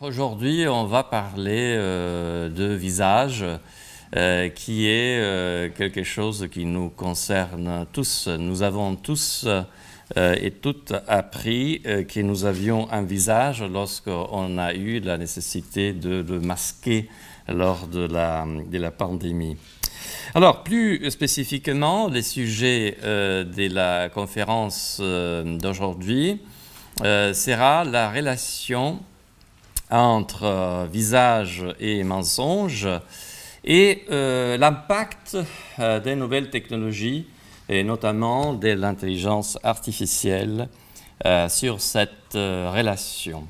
Aujourd'hui, on va parler euh, de visage, euh, qui est euh, quelque chose qui nous concerne tous. Nous avons tous et toutes appris que nous avions un visage lorsqu'on a eu la nécessité de le masquer lors de la, de la pandémie. Alors, plus spécifiquement, les sujets de la conférence d'aujourd'hui sera la relation entre euh, visage et mensonge, et euh, l'impact euh, des nouvelles technologies, et notamment de l'intelligence artificielle, sur cette relation.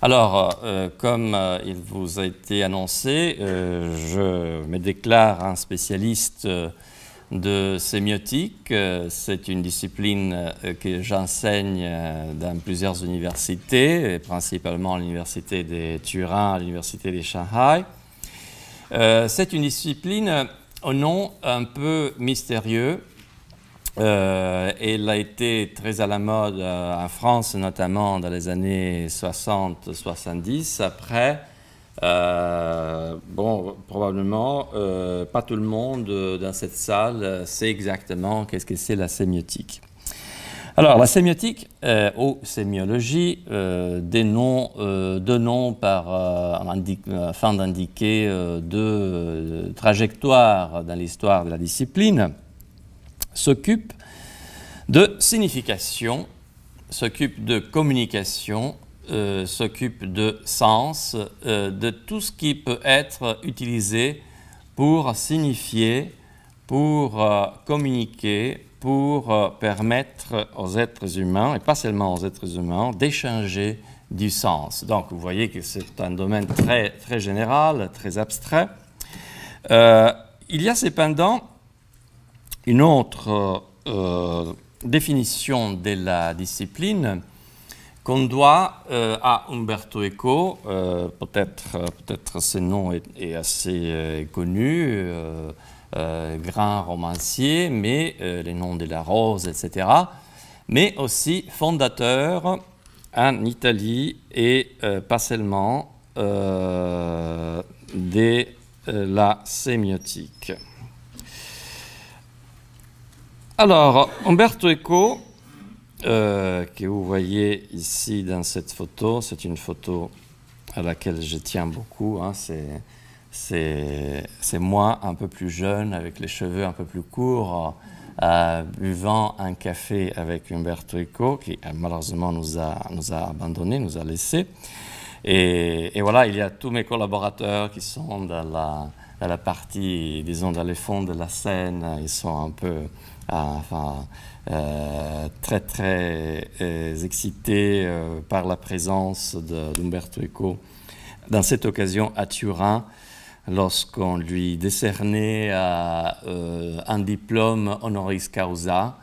Alors, comme il vous a été annoncé, je me déclare un spécialiste de sémiotique. Euh, c'est une discipline euh, que j'enseigne euh, dans plusieurs universités, principalement l'université de Turin, l'université de Shanghai. C'est une discipline au nom un peu mystérieux. elle a été très à la mode en France, notamment dans les années 60-70, après euh, bon, probablement, euh, pas tout le monde euh, dans cette salle sait exactement qu'est-ce que c'est la sémiotique. Alors, la sémiotique ou sémiologie, des noms, deux noms par, afin d'indiquer deux trajectoires dans l'histoire de la discipline, s'occupe de signification, s'occupe de communication euh, s'occupe de sens, euh, de tout ce qui peut être utilisé pour signifier, pour euh, communiquer, pour permettre aux êtres humains, et pas seulement aux êtres humains, d'échanger du sens. Donc vous voyez que c'est un domaine très, très général, très abstrait. il y a cependant une autre définition de la discipline qu'on doit euh, à Umberto Eco, euh, peut-être euh, peut ce nom est, est assez connu, grand romancier, mais les noms de la rose, etc., mais aussi fondateur en Italie et pas seulement de la sémiotique. Alors, Umberto Eco euh, que vous voyez ici dans cette photo, c'est une photo à laquelle je tiens beaucoup. Hein. c'est moi un peu plus jeune, avec les cheveux un peu plus courts, euh, buvant un café avec Humberto Eco, qui euh, malheureusement nous a, nous a abandonnés, nous a laissés. Et, voilà, il y a tous mes collaborateurs qui sont dans la, partie, disons, dans les fonds de la scène. Ils sont un peu... enfin, euh, très très euh, excité euh, par la présence d'Umberto Eco dans cette occasion à Turin lorsqu'on lui décernait un diplôme honoris causa.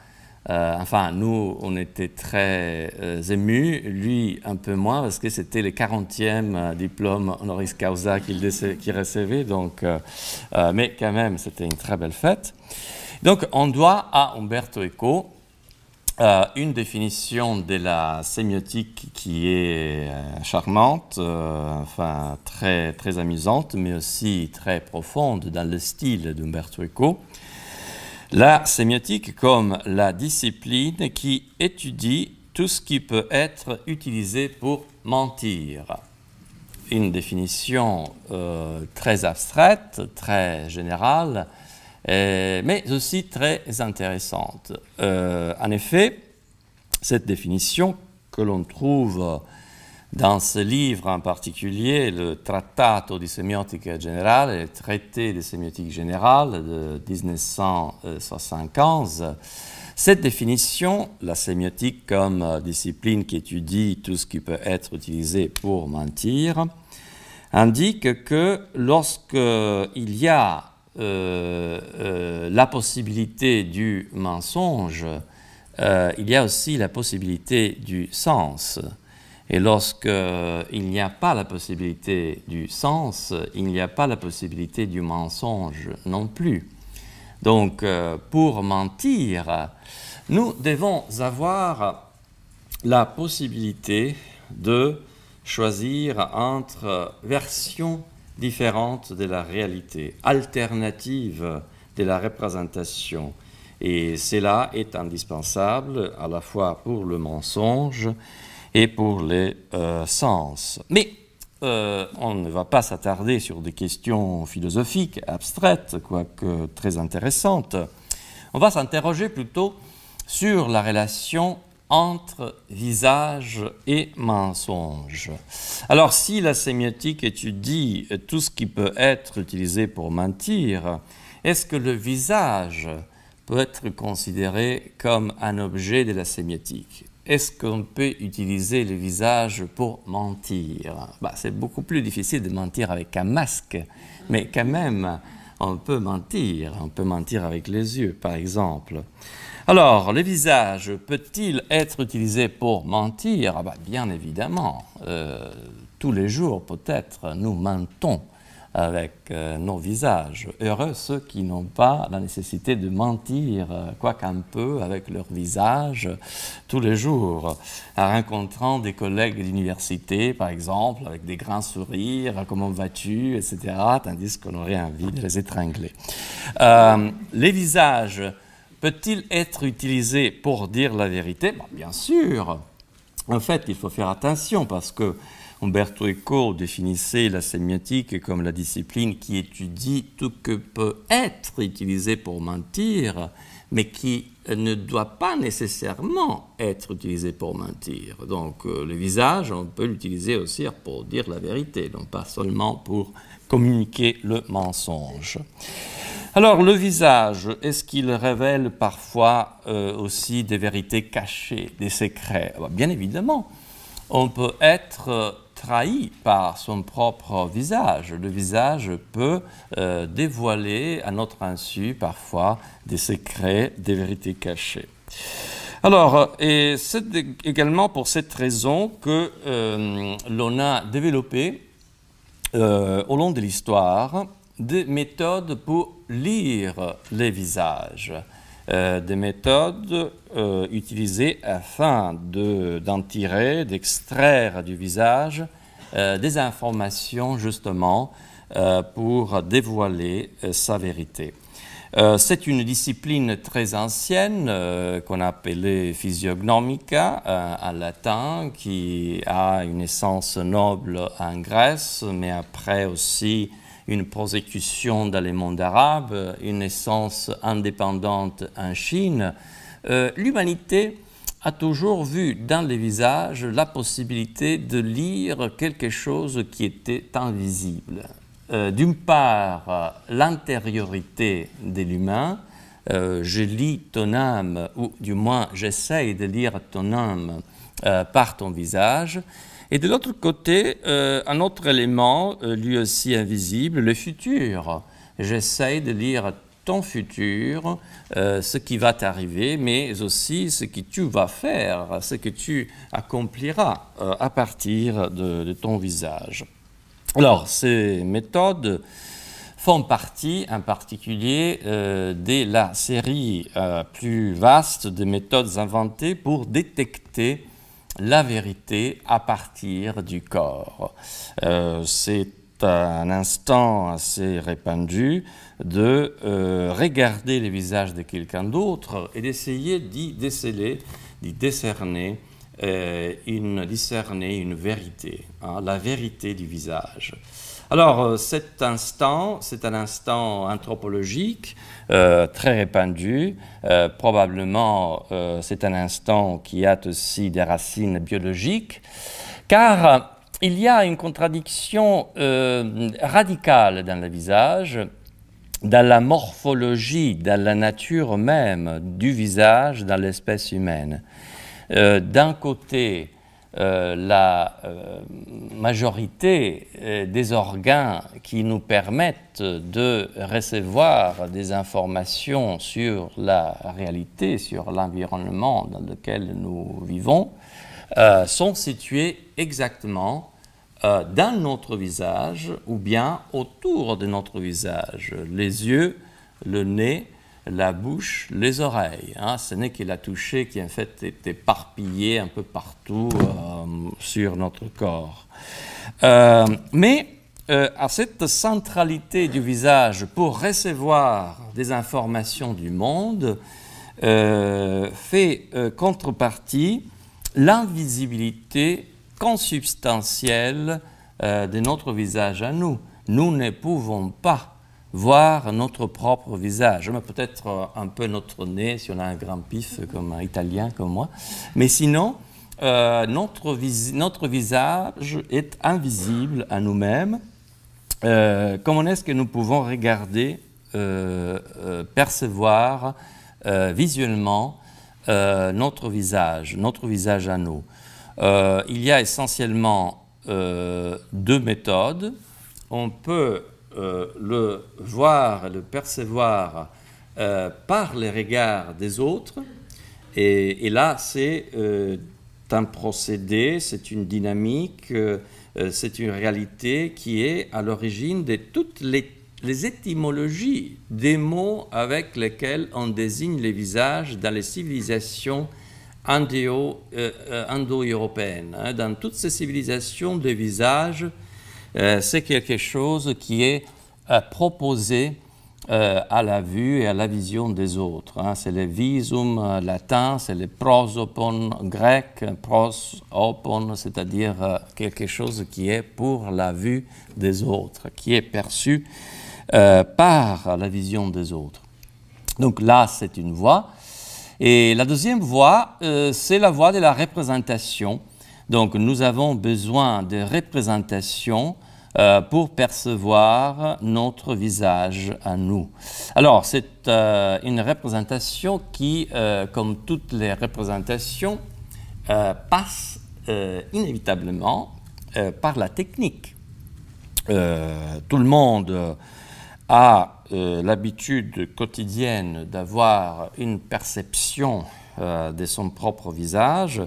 enfin, nous, on était très émus, lui un peu moins, parce que c'était le 40e diplôme honoris causa qu'il recevait. Donc, mais quand même, c'était une très belle fête. Donc, on doit à Umberto Eco euh, une définition de la sémiotique qui est euh, charmante, euh, enfin très, très amusante, mais aussi très profonde dans le style d'Umberto Eco. La sémiotique comme la discipline qui étudie tout ce qui peut être utilisé pour mentir. Une définition très abstraite, très générale, euh, mais aussi très intéressante. Euh, en effet, cette définition que l'on trouve dans ce livre en particulier, le Trattato di Semiotica Generale, le traité de sémiotique générale de 1975, cette définition, la sémiotique comme discipline qui étudie tout ce qui peut être utilisé pour mentir, indique que lorsqu'il y a euh, euh, la possibilité du mensonge, euh, il y a aussi la possibilité du sens. Et lorsqu'il n'y a pas la possibilité du sens, il n'y a pas la possibilité du mensonge non plus. Donc, pour mentir, nous devons avoir la possibilité de choisir entre versions différente de la réalité, alternative de la représentation. Et cela est indispensable à la fois pour le mensonge et pour les euh, sens. Mais euh, on ne va pas s'attarder sur des questions philosophiques, abstraites, quoique très intéressantes. On va s'interroger plutôt sur la relation entre visage et mensonge. Alors si la sémiotique étudie tout ce qui peut être utilisé pour mentir, est-ce que le visage peut être considéré comme un objet de la sémiotique Est-ce qu'on peut utiliser le visage pour mentir bah, C'est beaucoup plus difficile de mentir avec un masque, mais quand même, on peut mentir. On peut mentir avec les yeux, par exemple. Alors, le visage peut-il être utilisé pour mentir ah bah, Bien évidemment. Euh, tous les jours, peut-être, nous mentons avec euh, nos visages. Heureux ceux qui n'ont pas la nécessité de mentir, euh, quoi qu'un peu, avec leur visage, tous les jours, en rencontrant des collègues d'université, par exemple, avec des grands sourires, comment vas-tu, etc., tandis qu'on aurait envie de les étrangler. les visages peut-il être utilisé pour dire la vérité bah, Bien sûr. En fait, il faut faire attention parce que Umberto Eco définissait la sémiotique comme la discipline qui étudie tout que peut être utilisé pour mentir, mais qui euh, ne doit pas nécessairement être utilisé pour mentir. Donc euh, le visage, on peut l'utiliser aussi pour dire la vérité, donc pas seulement pour communiquer le mensonge. Alors le visage, est-ce qu'il révèle parfois euh, aussi des vérités cachées, des secrets eh ben, Bien évidemment, on peut être euh, trahi par son propre visage. Le visage peut euh, dévoiler à notre insu parfois des secrets, des vérités cachées. Alors, et c'est également pour cette raison que l'on a développé au long de l'histoire des méthodes pour lire les visages, euh, des méthodes euh, utilisées afin d'en tirer, d'extraire du visage euh, des informations justement pour dévoiler sa vérité. C'est une discipline très ancienne qu'on appelait physiognomica en latin, qui a une essence noble en Grèce, mais après aussi une prosécution dans les mondes arabes, une naissance indépendante en Chine, euh, l'humanité a toujours vu dans les visages la possibilité de lire quelque chose qui était invisible. Euh, d'une part, l'intériorité de l'humain, euh, je lis ton âme, ou du moins j'essaye de lire ton âme par ton visage, et de l'autre côté, euh, un autre élément, euh, lui aussi invisible, le futur. J'essaye de lire ton futur, euh, ce qui va t'arriver, mais aussi ce que tu vas faire, ce que tu accompliras à partir de, ton visage. Alors, ces méthodes font partie en particulier de la série plus vaste de méthodes inventées pour détecter la vérité à partir du corps. Euh, c'est un instant assez répandu de euh, regarder les visages de quelqu'un d'autre et d'essayer d'y déceler, d'y décerner euh, une, discerner une vérité, hein, la vérité du visage. Alors, euh, cet instant, c'est un instant anthropologique euh, très répandu. Euh, probablement, c'est un instant qui a aussi des racines biologiques, car il y a une contradiction radicale dans le visage dans la morphologie, dans la nature même du visage, dans l'espèce humaine. D'un côté, euh, la euh, majorité euh, des organes qui nous permettent de recevoir des informations sur la réalité, sur l'environnement dans lequel nous vivons, sont situés exactement dans notre visage ou bien autour de notre visage, les yeux, le nez, la bouche, les oreilles. Hein. Ce n'est qu'il a touché qui en fait est éparpillé un peu partout euh, sur notre corps. Euh, mais euh, à cette centralité du visage pour recevoir des informations du monde fait contrepartie l'invisibilité consubstantielle de notre visage à nous. Nous ne pouvons pas voir notre propre visage, peut-être euh, un peu notre nez si on a un grand pif comme un italien comme moi, mais sinon euh, notre, notre visage est invisible à nous-mêmes. Euh, comment est-ce que nous pouvons regarder, percevoir visuellement notre visage, notre visage à nous Il y a essentiellement deux méthodes. On peut euh, le voir le percevoir euh, par les regards des autres. Et, là, c'est euh, un procédé, c'est une dynamique, c'est une réalité qui est à l'origine de toutes les, les, étymologies des mots avec lesquels on désigne les visages dans les civilisations indo-européennes. Hein. dans toutes ces civilisations, des visages euh, c'est quelque chose qui est euh, proposé euh, à la vue et à la vision des autres. Hein. C'est le visum latin, c'est le prosopon grec, prosopon, c'est-à-dire quelque chose qui est pour la vue des autres, qui est perçu par la vision des autres. Donc là, c'est une voie. Et la deuxième voie, c'est la voie de la représentation. Donc nous avons besoin de représentations euh, pour percevoir notre visage à nous. Alors c'est euh, une représentation qui, euh, comme toutes les représentations, passe inévitablement par la technique. tout le monde a l'habitude quotidienne d'avoir une perception de son propre visage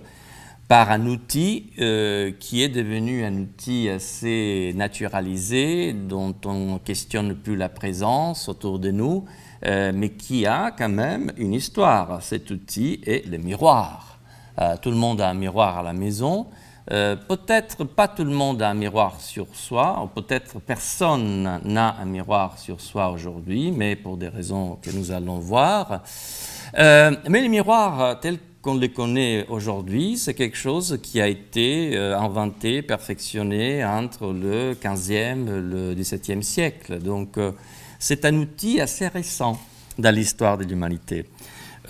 par un outil euh, qui est devenu un outil assez naturalisé, dont on questionne plus la présence autour de nous, euh, mais qui a quand même une histoire. Cet outil est le miroir. Euh, tout le monde a un miroir à la maison. peut-être pas tout le monde a un miroir sur soi, peut-être personne n'a un miroir sur soi aujourd'hui, mais pour des raisons que nous allons voir. mais les miroirs tels qu'on les connaît aujourd'hui, c'est quelque chose qui a été euh, inventé, perfectionné entre le 15e et le 17e siècle. Donc euh, c'est un outil assez récent dans l'histoire de l'humanité.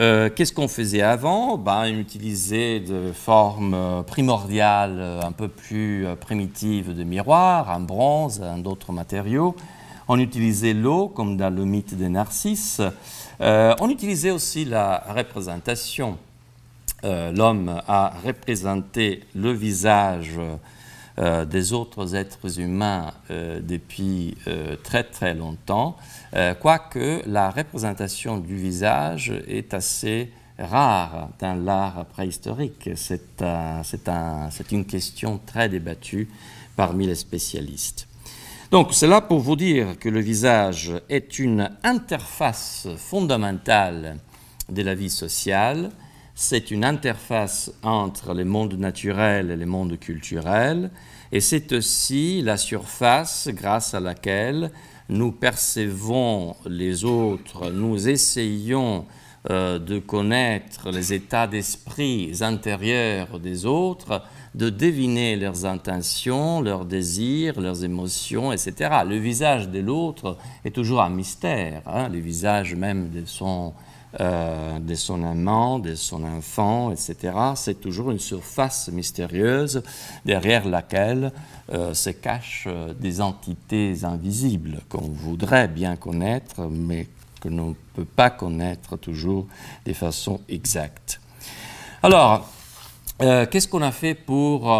Euh, qu'est-ce qu'on faisait avant ben, On utilisait de formes primordiales un peu plus primitives de miroirs, en bronze, d'autres matériaux. On utilisait l'eau, comme dans le mythe des Narcisses. on utilisait aussi la représentation. Euh, l'homme a représenté le visage euh, des autres êtres humains euh, depuis très très longtemps, quoique la représentation du visage est assez rare dans l'art préhistorique. C'est une question très débattue parmi les spécialistes. Donc c'est là pour vous dire que le visage est une interface fondamentale de la vie sociale c'est une interface entre les mondes naturels et les mondes culturels, et c'est aussi la surface grâce à laquelle nous percevons les autres, nous essayons euh, de connaître les états d'esprit intérieurs des autres, de deviner leurs intentions, leurs désirs, leurs émotions, etc. Le visage de l'autre est toujours un mystère, hein. les visages même sont... Euh, de son amant, de son enfant, etc. C'est toujours une surface mystérieuse derrière laquelle euh, se cachent euh, des entités invisibles qu'on voudrait bien connaître, mais que l'on ne peut pas connaître toujours de façon exacte. Alors, qu'est-ce qu'on a fait pour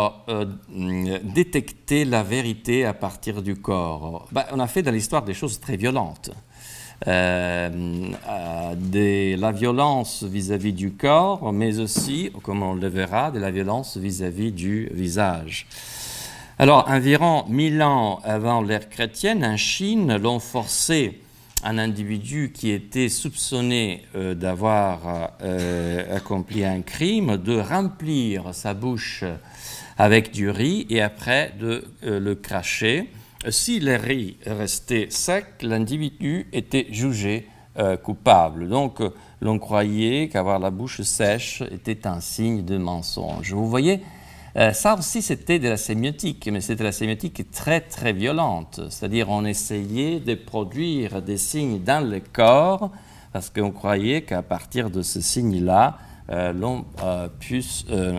détecter la vérité à partir du corps bah, On a fait dans l'histoire des choses très violentes. Euh, de la violence vis-à-vis du corps, mais aussi, comme on le verra, de la violence vis-à-vis du visage. Alors, environ 1000 ans avant l'ère chrétienne, en Chine, l'on forçait un individu qui était soupçonné euh, d'avoir euh, accompli un crime de remplir sa bouche avec du riz et après de le cracher si les riz restaient secs, l'individu était jugé euh, coupable. Donc, euh, l'on croyait qu'avoir la bouche sèche était un signe de mensonge. Vous voyez, euh, ça aussi, c'était de la sémiotique, mais c'était la sémiotique très, très violente. C'est-à-dire, on essayait de produire des signes dans le corps, parce qu'on croyait qu'à partir de ce signe là euh, l'on puisse euh,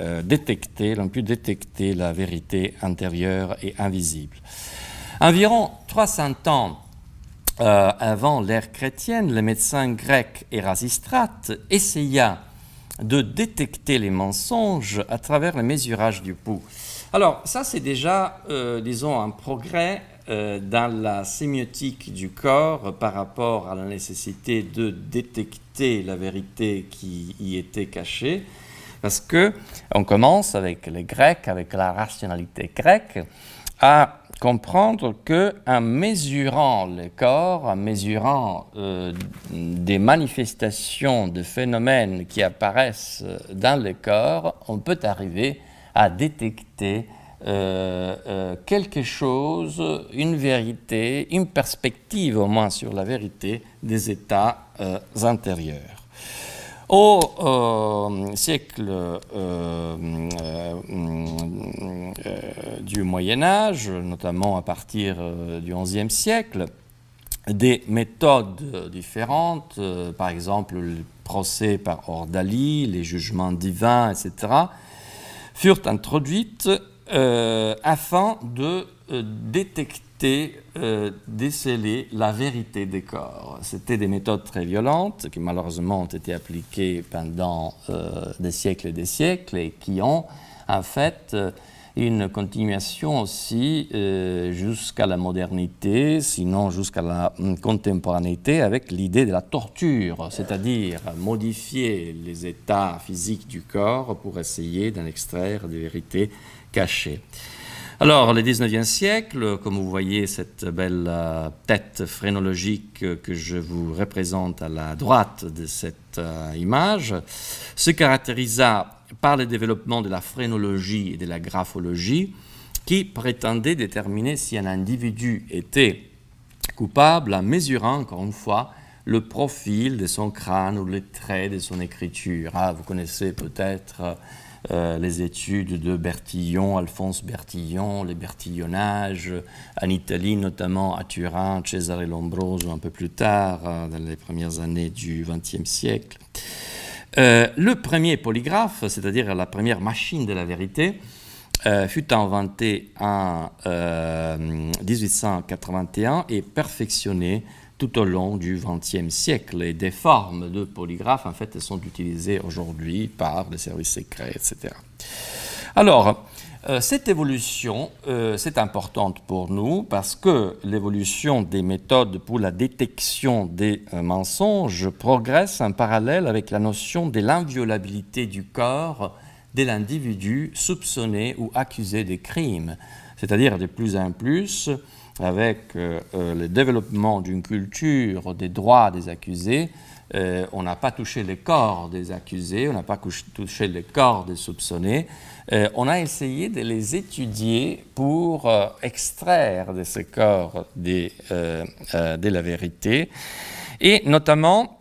euh, détecter, détecter la vérité intérieure et invisible. Environ 300 ans avant l'ère chrétienne, le médecin grec Erasistrate essaya de détecter les mensonges à travers le mesurage du pouls. Alors ça c'est déjà, disons, un progrès dans la sémiotique du corps par rapport à la nécessité de détecter la vérité qui y était cachée, parce que on commence avec les Grecs, avec la rationalité grecque, à comprendre que en mesurant le corps, en mesurant euh, des manifestations de phénomènes qui apparaissent euh, dans le corps, on peut arriver à détecter euh, euh, quelque chose, une vérité, une perspective au moins sur la vérité des États euh, intérieurs. Au siècle du Moyen Âge, notamment à partir du XIe siècle, des méthodes différentes, par exemple le procès par ordalie, les jugements divins, etc., furent introduites euh, afin de euh, détecter, euh, déceler la vérité des corps. C'était des méthodes très violentes qui malheureusement ont été appliquées pendant des siècles et des siècles et qui ont en fait une continuation aussi jusqu'à la modernité, sinon jusqu'à la hum, contemporanéité, avec l'idée de la torture, c'est-à-dire modifier les états physiques du corps pour essayer d'en extraire des vérités caché. Alors, le 19e siècle, comme vous voyez cette belle euh, tête phrénologique que je vous représente à la droite de cette euh, image, se caractérisa par le développement de la phrénologie et de la graphologie qui prétendait déterminer si un individu était coupable en mesurant, encore une fois, le profil de son crâne ou les traits de son écriture. Ah, vous connaissez peut-être euh, euh, les études de Bertillon, Alphonse Bertillon, les Bertillonnages, en Italie notamment à Turin, Cesare Lombroso un peu plus tard, hein, dans les premières années du XXe siècle. Euh, le premier polygraphe, c'est-à-dire la première machine de la vérité, euh, fut inventé en 1881 et perfectionné tout au long du XXe siècle. Et des formes de polygraphes, en fait, sont utilisées aujourd'hui par les services secrets, etc. Alors, euh, cette évolution, euh, c'est importante pour nous parce que l'évolution des méthodes pour la détection des euh, mensonges progresse en parallèle avec la notion de l'inviolabilité du corps de l'individu soupçonné ou accusé des crimes. C'est-à-dire de plus en plus, avec euh, euh, le développement d'une culture des droits des accusés, euh, on n'a pas touché les corps des accusés, on n'a pas touché les corps des soupçonnés. on a essayé de les étudier pour extraire de ces corps des, de la vérité. Et notamment,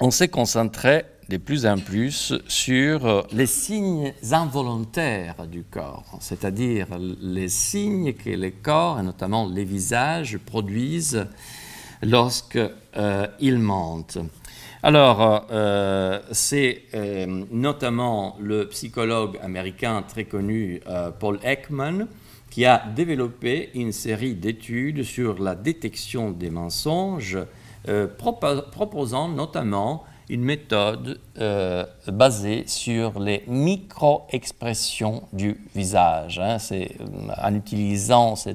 on s'est concentré de plus en plus sur euh, les signes involontaires du corps, c'est-à-dire les signes que les corps, et notamment les visages, produisent lorsqu'ils euh, mentent. Alors, euh, c'est notamment le psychologue américain très connu Paul Ekman qui a développé une série d'études sur la détection des mensonges, proposant notamment une méthode euh, basée sur les micro-expressions du visage. Hein. C'est euh, en utilisant euh,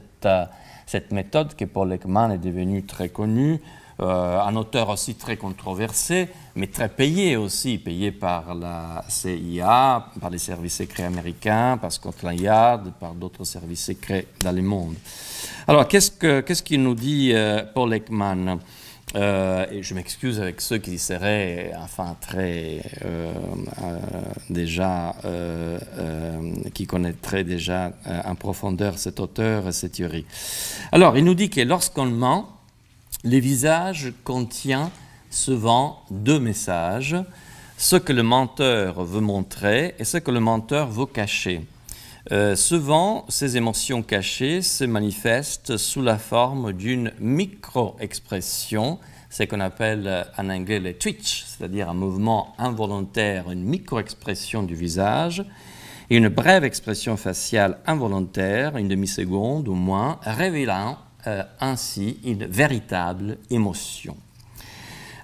cette, méthode que Paul Ekman est devenu très connu, un auteur aussi très controversé, mais très payé aussi, payé par la CIA, par les services secrets américains, par Scotland Yard, par d'autres services secrets dans le monde. Alors, qu'est-ce qu'il nous dit Paul Ekman euh, et je m'excuse avec ceux qui seraient, enfin, très euh, euh, qui connaîtraient déjà en profondeur cet auteur et cette théorie. Alors, il nous dit que lorsqu'on ment, les visages contiennent souvent deux messages ce que le menteur veut montrer et ce que le menteur veut cacher. Euh, souvent, ces émotions cachées se manifestent sous la forme d'une micro-expression, ce qu'on appelle euh, en anglais le twitch, c'est-à-dire un mouvement involontaire, une micro-expression du visage, et une brève expression faciale involontaire, une demi-seconde au moins, révélant euh, ainsi une véritable émotion.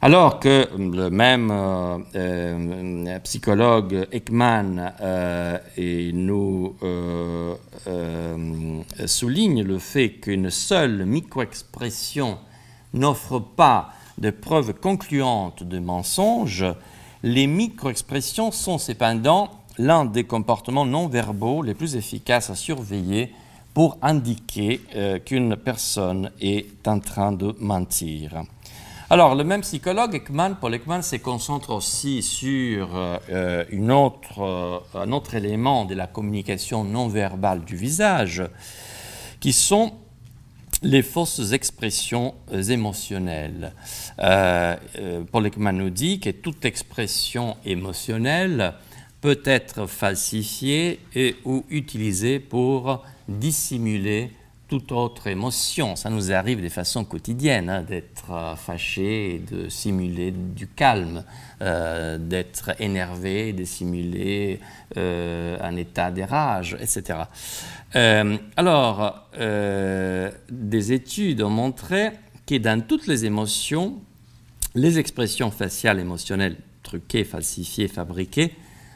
Alors que le même euh, euh, psychologue Ekman euh, nous souligne le fait qu'une seule microexpression n'offre pas de preuves concluantes de mensonge, les microexpressions sont cependant l'un des comportements non-verbaux les plus efficaces à surveiller pour indiquer qu'une personne est en train de mentir. Alors, le même psychologue, Ekman, Paul Ekman, se concentre aussi sur euh, euh, une autre, euh, un autre élément de la communication non verbale du visage, qui sont les fausses expressions émotionnelles. Paul Ekman nous dit que toute expression émotionnelle peut être falsifiée et ou utilisée pour dissimuler toute autre émotion. Ça nous arrive des façons quotidiennes hein, d'être euh, fâché de simuler du calme, euh, d'être énervé de simuler euh, un état de rage, etc. alors, des études ont montré que dans toutes les émotions, les expressions faciales émotionnelles truquées, falsifiées, fabriquées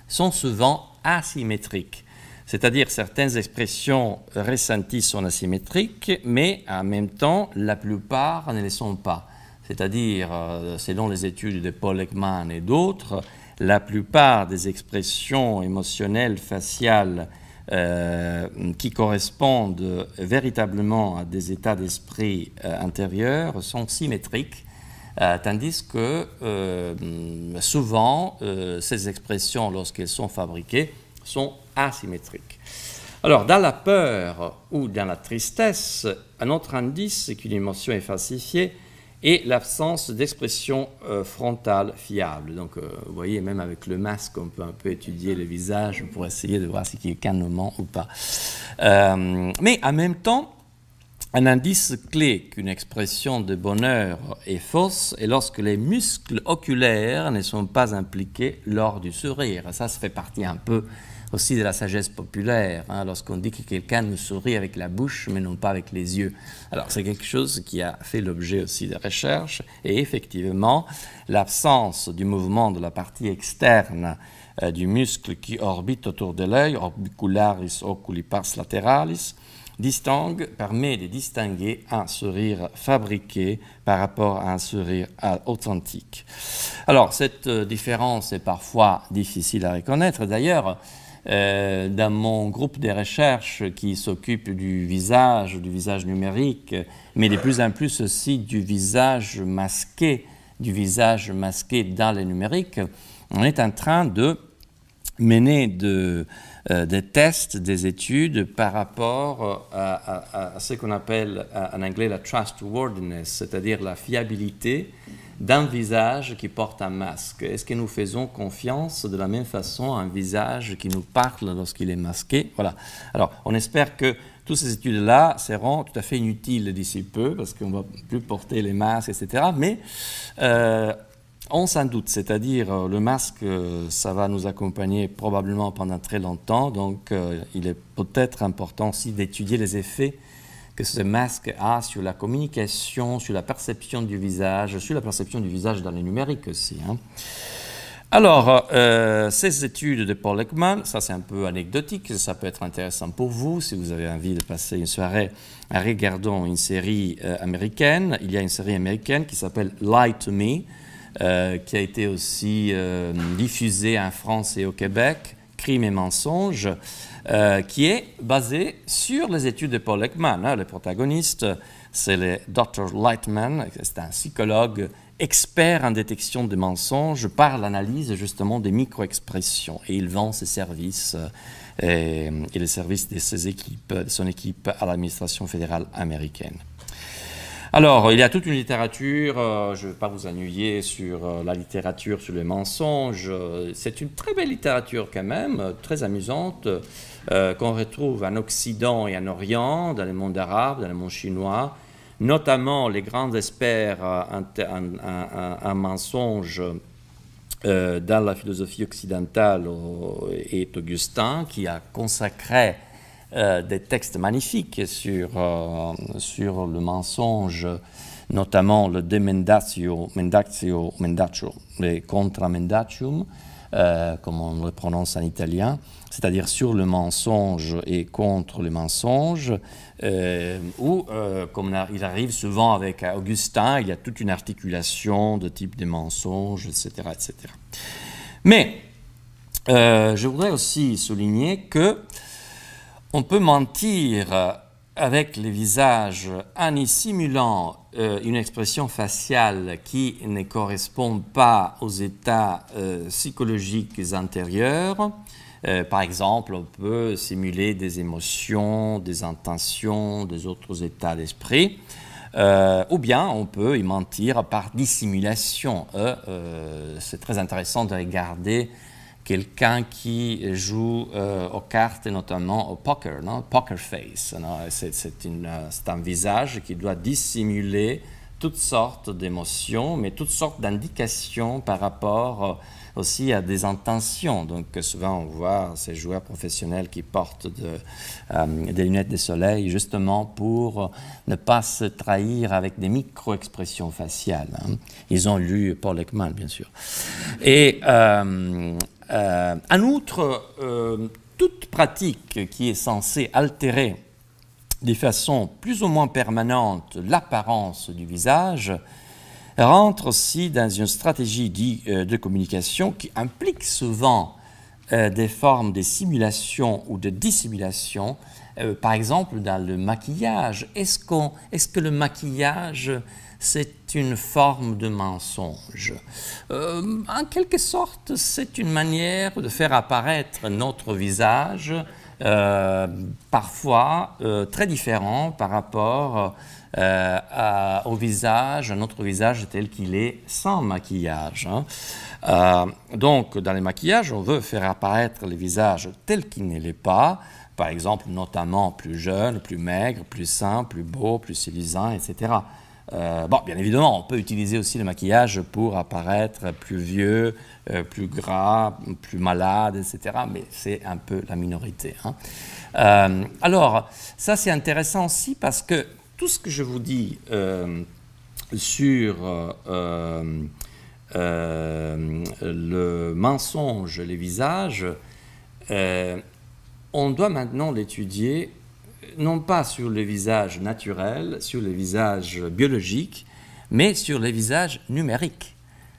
sont souvent asymétriques. C'est-à-dire certaines expressions ressenties sont asymétriques, mais en même temps, la plupart ne le sont pas. C'est-à-dire, euh, selon les études de Paul Ekman et d'autres, la plupart des expressions émotionnelles faciales euh, qui correspondent véritablement à des états d'esprit euh, intérieurs sont symétriques, tandis que souvent ces expressions, lorsqu'elles sont fabriquées, sont asymétrique. Alors, dans la peur ou dans la tristesse, un autre indice, c'est qu'une émotion est falsifiée et l'absence d'expression euh, frontale fiable. Donc, euh, vous voyez, même avec le masque, on peut un peu étudier le visage pour essayer de voir si quelqu'un nous ment ou pas. Euh, mais en même temps, un indice clé qu'une expression de bonheur est fausse est lorsque les muscles oculaires ne sont pas impliqués lors du sourire. Ça, ça fait partie un peu aussi de la sagesse populaire, hein, lorsqu'on dit que quelqu'un nous sourit avec la bouche, mais non pas avec les yeux. Alors, c'est quelque chose qui a fait l'objet aussi de recherches, et effectivement, l'absence du mouvement de la partie externe euh, du muscle qui orbite autour de l'œil, orbicularis oculipars lateralis, distingue, permet de distinguer un sourire fabriqué par rapport à un sourire euh, authentique. Alors, cette euh, différence est parfois difficile à reconnaître. D'ailleurs, euh, dans mon groupe de recherche qui s'occupe du visage, du visage numérique, mais de plus en plus aussi du visage masqué, du visage masqué dans le numérique, on est en train de mener euh, des tests, des études par rapport euh, à, à ce qu'on appelle en anglais la trustworthiness, c'est-à-dire la fiabilité d'un visage qui porte un masque Est-ce que nous faisons confiance de la même façon à un visage qui nous parle lorsqu'il est masqué Voilà. Alors, on espère que toutes ces études-là seront tout à fait inutiles d'ici peu, parce qu'on ne va plus porter les masques, etc. Mais euh, on s'en doute, c'est-à-dire euh, le masque, euh, ça va nous accompagner probablement pendant très longtemps, donc il est peut-être important aussi d'étudier les effets que ce masque a sur la communication, sur la perception du visage, sur la perception du visage dans les numériques aussi. Hein. Alors, euh, ces études de Paul Ekman, ça c'est un peu anecdotique, ça peut être intéressant pour vous si vous avez envie de passer une soirée en regardant une série euh, américaine. Il y a une série américaine qui s'appelle Light to Me, euh, qui a été aussi diffusée en France et au Québec. Crimes et mensonges, euh, qui est basé sur les études de Paul Ekman. Hein, le protagoniste, c'est le Dr. Lightman, c'est un psychologue expert en détection de mensonges par l'analyse justement des micro-expressions. Et il vend ses services euh, et, les services de ses équipes, de son équipe à l'administration fédérale américaine. Alors, il y a toute une littérature, euh, je ne vais pas vous ennuyer sur euh, la littérature sur les mensonges. C'est une très belle littérature quand même, très amusante, euh, qu'on retrouve en Occident et en Orient, dans le monde arabe, dans le monde chinois, notamment les grands experts en, mensonge dans la philosophie occidentale est Augustin, qui a consacré euh, des textes magnifiques sur, euh, sur le mensonge, notamment le De Mendatio, Mendatio, mendatio, le Contra mendatium, euh, comme on le prononce en italien, c'est-à-dire sur le mensonge et contre le mensonge, où, comme il arrive souvent avec Augustin, il y a toute une articulation de type de mensonges, etc. etc. Mais je voudrais aussi souligner que on peut mentir avec les visages en y simulant euh, une expression faciale qui ne correspond pas aux états euh, psychologiques intérieurs. Euh, par exemple, on peut simuler des émotions, des intentions, des autres états d'esprit. ou bien on peut y mentir par dissimulation. C'est très intéressant de regarder quelqu'un qui joue euh, aux cartes, notamment au poker, non? poker face. Euh, c'est un visage qui doit dissimuler toutes sortes d'émotions, mais toutes sortes d'indications par rapport euh, aussi à des intentions. Donc souvent on voit ces joueurs professionnels qui portent de, des lunettes de soleil justement pour ne pas se trahir avec des micro-expressions faciales. Hein. Ils ont lu Paul Ekman bien sûr. Et euh, en outre, euh, toute pratique qui est censée altérer de façon plus ou moins permanente l'apparence du visage rentre aussi dans une stratégie euh, de communication qui implique souvent des formes de simulation ou de dissimulation euh, par exemple, dans le maquillage. Est-ce que le maquillage, c'est une forme de mensonge euh, En quelque sorte, c'est une manière de faire apparaître notre visage, euh, parfois très différent par rapport à, au visage, notre visage tel qu'il est sans maquillage. Hein. donc, dans les maquillages, on veut faire apparaître les visages tels qu'il ne l'est pas, par exemple, notamment plus jeune, plus maigre, plus sain, plus beau, plus séduisant, etc. Euh, bon, bien évidemment, on peut utiliser aussi le maquillage pour apparaître plus vieux, euh, plus gras, plus malade, etc. Mais c'est un peu la minorité. Hein. Euh, alors, ça c'est intéressant aussi parce que tout ce que je vous dis sur le mensonge, les visages, on doit maintenant l'étudier euh, non pas sur les visages naturels, sur les visages biologiques, mais sur les visages numériques.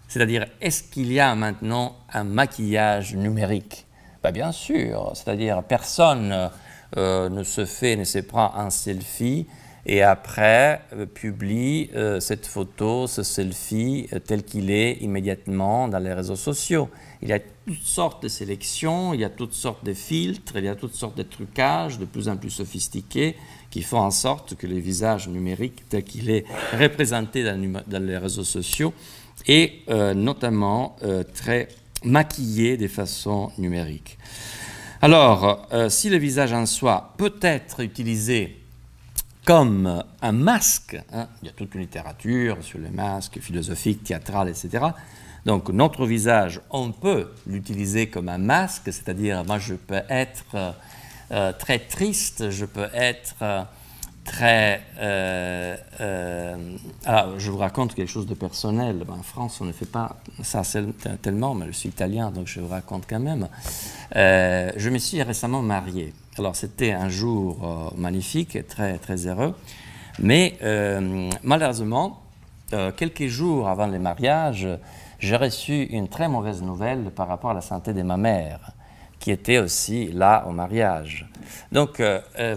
C'est-à-dire, est-ce qu'il y a maintenant un maquillage numérique bah, Bien sûr, c'est-à-dire, personne euh, ne se fait, ne se prend un selfie et après euh, publie euh, cette photo, ce selfie euh, tel qu'il est immédiatement dans les réseaux sociaux. Il y a toutes sortes de sélections, il y a toutes sortes de filtres, il y a toutes sortes de trucages de plus en plus sophistiqués qui font en sorte que le visage numérique tel qu'il est représenté dans, les réseaux sociaux est notamment très maquillé de façon numérique. Alors, si le visage en soi peut être utilisé comme un masque. Hein. Il y a toute une littérature sur les masques, philosophique, théâtral, etc. Donc notre visage, on peut l'utiliser comme un masque, c'est-à-dire moi je peux être euh, très triste, je peux être euh, très... Euh, euh je vous raconte quelque chose de personnel. Ben, en France, on ne fait pas ça tellement, mais je suis italien, donc je vous raconte quand même. je me suis récemment marié. Alors c'était un jour euh, magnifique et très, très heureux. Mais euh, malheureusement, euh, quelques jours avant le mariage, j'ai reçu une très mauvaise nouvelle par rapport à la santé de ma mère, qui était aussi là au mariage. Donc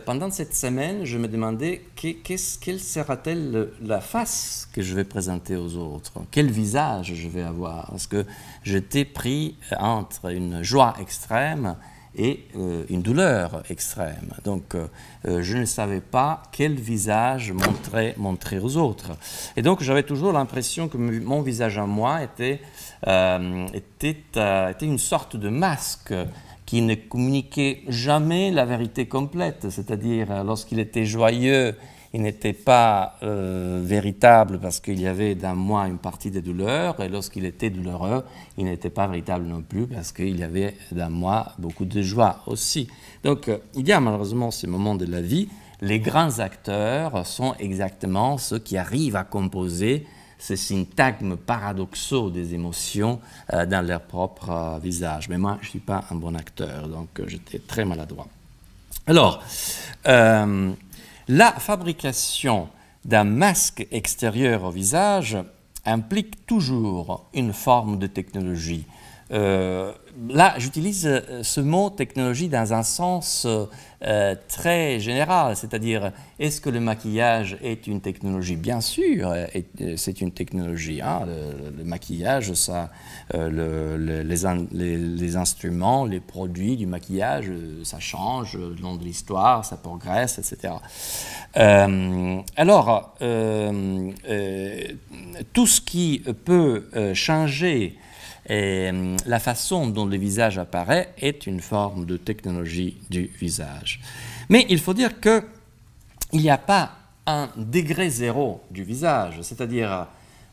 pendant cette semaine, je me demandais quelle sera-t-elle la face que je vais présenter aux autres, quel visage je vais avoir, parce que j'étais pris entre une joie extrême et euh, une douleur extrême. Donc, euh, euh, je ne savais pas quel visage montrer, aux autres. Et donc, j'avais toujours l'impression que mon visage à moi était, une sorte de masque qui ne communiquait jamais la vérité complète. C'est-à-dire, lorsqu'il était joyeux, il n'était pas euh, véritable parce qu'il y avait dans moi une partie des douleurs, et lorsqu'il était douloureux, il n'était pas véritable non plus parce qu'il y avait dans moi beaucoup de joie aussi. Donc euh, il y a malheureusement ces moments de la vie, les grands acteurs sont exactement ceux qui arrivent à composer ces syntagmes paradoxaux des émotions euh, dans leur propre visage. Mais moi, je ne suis pas un bon acteur, donc j'étais très maladroit. Alors, la fabrication d'un masque extérieur au visage implique toujours une forme de technologie euh, là, j'utilise euh, ce mot technologie dans un sens euh, très général, c'est-à-dire est-ce que le maquillage est une technologie Bien sûr, c'est une technologie. Hein. le, maquillage, ça, les, instruments, les produits du maquillage, ça change le long de l'histoire, ça progresse, etc. alors, tout ce qui peut changer et mm, la façon dont le visage apparaît est une forme de technologie du visage. Mais il faut dire qu'il n'y a pas un degré zéro du visage, c'est-à-dire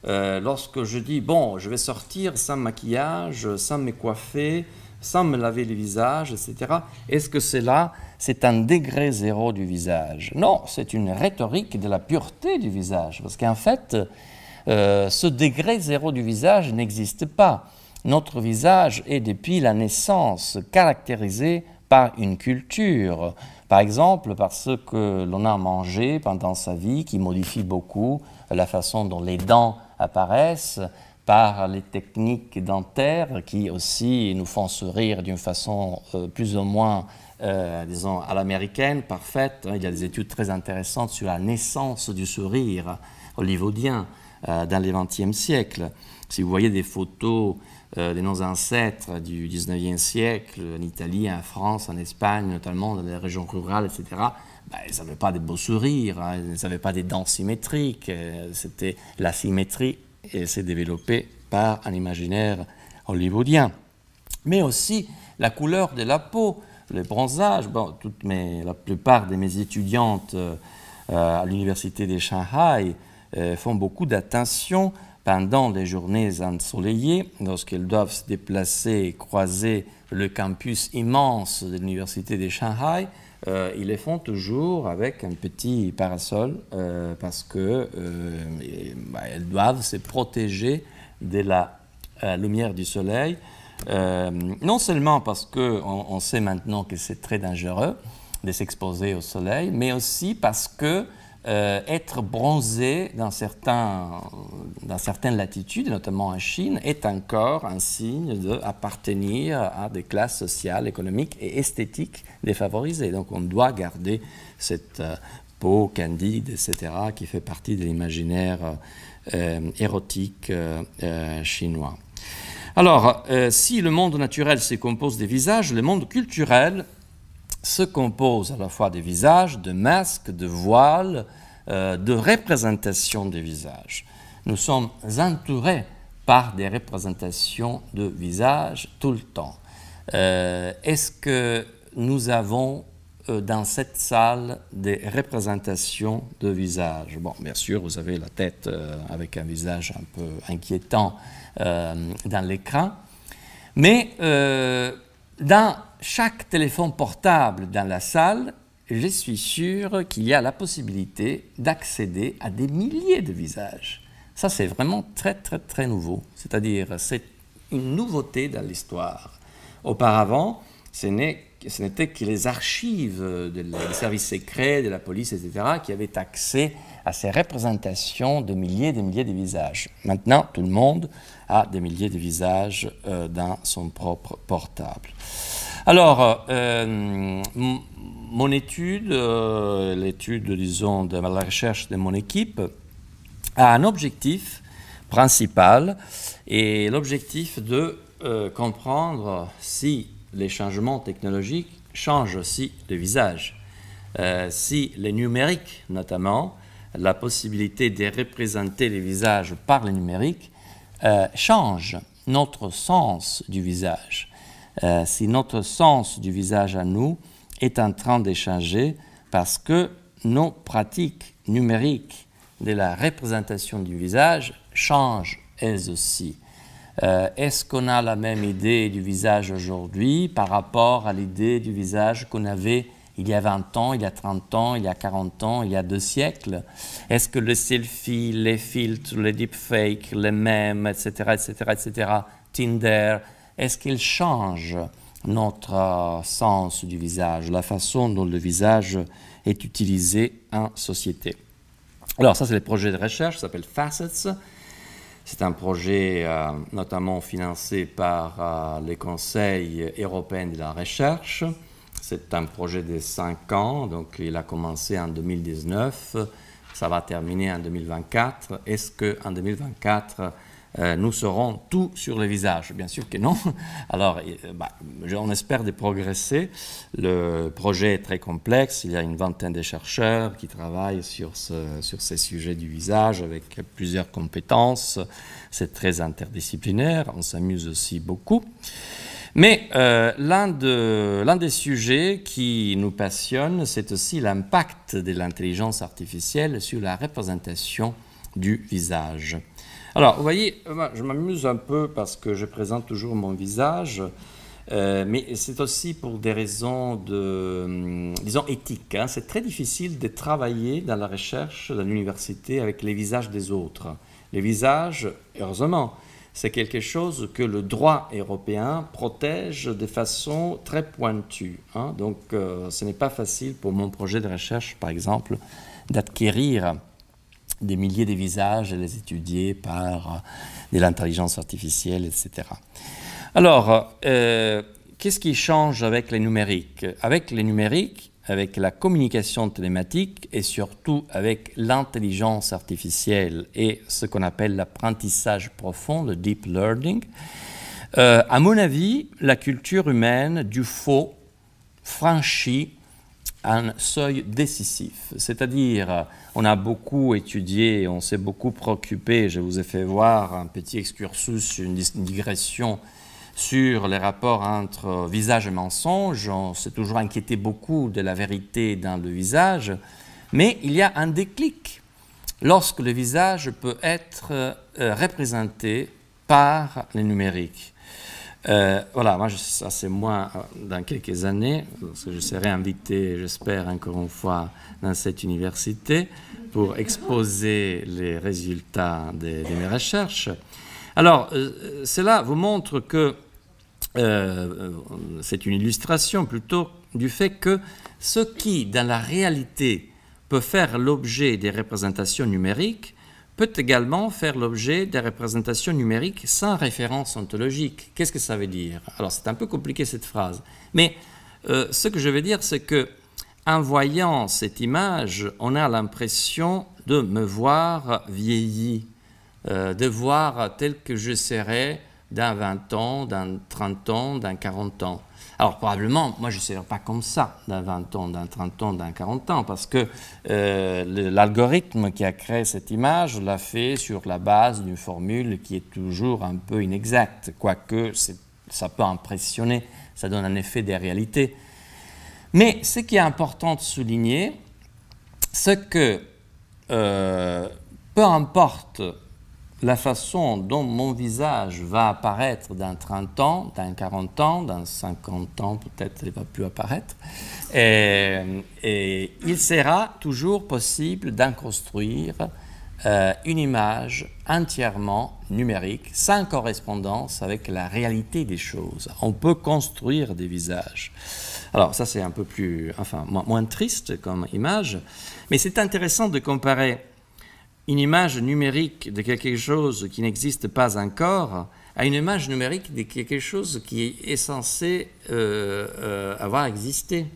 euh, lorsque je dis bon, je vais sortir sans maquillage, sans me coiffer, sans me laver le visage, etc. Est-ce que cela, c'est un degré zéro du visage Non, c'est une rhétorique de la pureté du visage, parce qu'en fait, euh, ce degré zéro du visage n'existe pas notre visage est depuis la naissance caractérisé par une culture, par exemple par ce que l'on a mangé pendant sa vie, qui modifie beaucoup la façon dont les dents apparaissent, par les techniques dentaires qui aussi nous font sourire d'une façon euh, plus ou moins, euh, disons, à l'américaine, parfaite. Il y a des études très intéressantes sur la naissance du sourire hollywoodien euh, dans les XXe siècle. Si vous voyez des photos euh, de nos ancêtres du 19e siècle, en Italie, en France, en Espagne, notamment dans les régions rurales, etc., ben, ils n'avaient pas de beaux sourires, hein, ils n'avaient pas des dents symétriques. Euh, c'était la symétrie et s'est développée par un imaginaire hollywoodien. Mais aussi la couleur de la peau, le bronzage. Bon, toutes la plupart de mes étudiantes euh, à l'université de Shanghai font beaucoup d'attention pendant les journées ensoleillées, lorsqu'elles doivent se déplacer et croiser le campus immense de l'Université de Shanghai, euh, ils les font toujours avec un petit parasol euh, parce que euh, bah, elles doivent se protéger de la lumière du soleil. non seulement parce qu'on on sait maintenant que c'est très dangereux de s'exposer au soleil, mais aussi parce que euh, être bronzé dans, certains, dans certaines latitudes, notamment en Chine, est encore un signe d'appartenir à des classes sociales, économiques et esthétiques défavorisées. Donc on doit garder cette euh, peau candide, etc., qui fait partie de l'imaginaire euh, érotique chinois. Alors, si le monde naturel se compose des visages, le monde culturel se compose à la fois des visages, de masques, de voiles, euh, de représentations des visages. Nous sommes entourés par des représentations de visages tout le temps. Euh, est-ce que nous avons euh, dans cette salle des représentations de visages Bon, bien sûr, vous avez la tête avec un visage un peu inquiétant dans l'écran, mais dans chaque téléphone portable dans la salle, je suis sûr qu'il y a la possibilité d'accéder à des milliers de visages. Ça, c'est vraiment très, très, très nouveau. C'est-à-dire, c'est une nouveauté dans l'histoire. Auparavant, ce n'était que les archives des services secrets, de la police, etc., qui avaient accès à ces représentations de milliers et de milliers de visages. Maintenant, tout le monde a des milliers de visages euh, dans son propre portable. Alors, euh, mon étude, euh, l'étude, disons, de la recherche de mon équipe, a un objectif principal, et l'objectif de comprendre si les changements technologiques changent aussi le visage. si les numériques, notamment, la possibilité de représenter les visages par le numérique euh, change notre sens du visage. Euh, si notre sens du visage à nous est en train d'échanger parce que nos pratiques numériques de la représentation du visage changent elles aussi. Euh, est-ce qu'on a la même idée du visage aujourd'hui par rapport à l'idée du visage qu'on avait il y a 20 ans, il y a 30 ans, il y a 40 ans, il y a deux siècles Est-ce que le selfie, les filtres, les deepfakes, les memes, etc., etc., etc., Tinder, est-ce qu'ils changent notre euh, sens du visage, la façon dont le visage est utilisé en société Alors ça, c'est le projet de recherche, ça s'appelle Facets. C'est un projet euh, notamment financé par euh, les conseils européens de la recherche. C'est un projet de 5 ans, donc il a commencé en 2019, ça va terminer en 2024. Est-ce qu'en 2024, euh, nous serons tous sur le visage Bien sûr que non. Alors, euh, bah, on espère de progresser. Le projet est très complexe. Il y a une vingtaine de chercheurs qui travaillent sur, ce, sur ces sujets du visage avec plusieurs compétences. C'est très interdisciplinaire. On s'amuse aussi beaucoup. Mais euh, l'un, des sujets qui nous passionne, c'est aussi l'impact de l'intelligence artificielle sur la représentation du visage. Alors, vous voyez, euh, je m'amuse un peu parce que je présente toujours mon visage. Euh, mais c'est aussi pour des raisons de, hum, disons, éthiques. Hein. C'est très difficile de travailler dans la recherche, dans l'université, avec les visages des autres. Les visages, heureusement, c'est quelque chose que le droit européen protège de façon très pointue. Hein. Donc euh, ce n'est pas facile pour mon projet de recherche, par exemple, d'acquérir des milliers de visages et les étudier par euh, de l'intelligence artificielle, etc. Alors, euh, qu'est-ce qui change avec les numériques Avec les numériques, avec la communication télématique et surtout avec l'intelligence artificielle et ce qu'on appelle l'apprentissage profond, le deep learning, euh, à mon avis, la culture humaine du faux franchit un seuil décisif. C'est-à-dire, on a beaucoup étudié, on s'est beaucoup préoccupé, je vous ai fait voir un petit excursus, une digression sur les rapports entre visage et mensonge. On s'est toujours inquiété beaucoup de la vérité dans le visage, mais il y a un déclic lorsque le visage peut être euh, représenté par le numérique. Euh, voilà, moi, ça c'est moi euh, dans quelques années, parce que je serai invité, j'espère, encore une fois, dans cette université pour exposer les résultats de, mes recherches. Alors, cela vous montre que euh, euh, c'est une illustration plutôt du fait que ce qui, dans la réalité, peut faire l'objet des représentations numériques peut également faire l'objet des représentations numériques sans référence ontologique. Qu'est-ce que ça veut dire Alors c'est un peu compliqué cette phrase, mais euh, ce que je veux dire c'est que en voyant cette image, on a l'impression de me voir vieilli, de voir tel que je serais, d'un 20 ans, d'un 30 ans, d'un 40 ans. Alors probablement, moi je ne serai pas comme ça d'un 20 ans, d'un 30 ans, d'un 40 ans, parce que euh, l'algorithme qui a créé cette image l'a fait sur la base d'une formule qui est toujours un peu inexacte, quoique ça peut impressionner, ça donne un effet des réalités. Mais ce qui est important de souligner, c'est que euh, peu importe la façon dont mon visage va apparaître dans 30 ans, dans 40 ans, dans 50 ans, peut-être il ne va plus apparaître, euh, et, il sera toujours possible d'en construire euh, une image entièrement numérique, sans correspondance avec la réalité des choses. On peut construire des visages. Alors ça c'est un peu plus, enfin, moins triste comme image, mais c'est intéressant de comparer une image numérique de quelque chose qui n'existe pas encore à une image numérique de quelque chose qui est censé euh, euh, avoir existé.